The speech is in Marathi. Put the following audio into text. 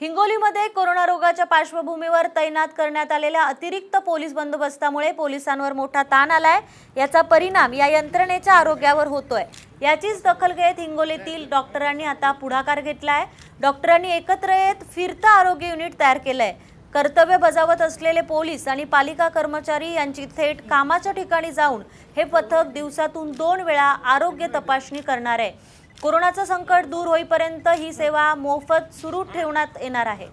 हिंगोलीमध्ये कोरोना रोगाच्या पार्श्वभूमीवर तैनात करण्यात आलेल्या अतिरिक्त पोलीस बंदोबस्तामुळे पोलिसांवर मोठा ताण आलाय याचा परिणाम या यंत्रणेच्या आरोग्यावर होतोय याचीच दखल घेत हिंगोलीतील डॉक्टरांनी आता पुढाकार घेतलाय डॉक्टरांनी एकत्र येत फिरता आरोग्य युनिट तयार केलंय कर्तव्य बजावत असलेले पोलीस आणि पालिका कर्मचारी यांची थेट कामाच्या ठिकाणी जाऊन हे पथक दिवसातून दोन वेळा आरोग्य तपासणी करणार आहे कोरोनाचं संकट दूर होईपर्यंत ही सेवा मोफत सुरू ठेवण्यात येणार आहे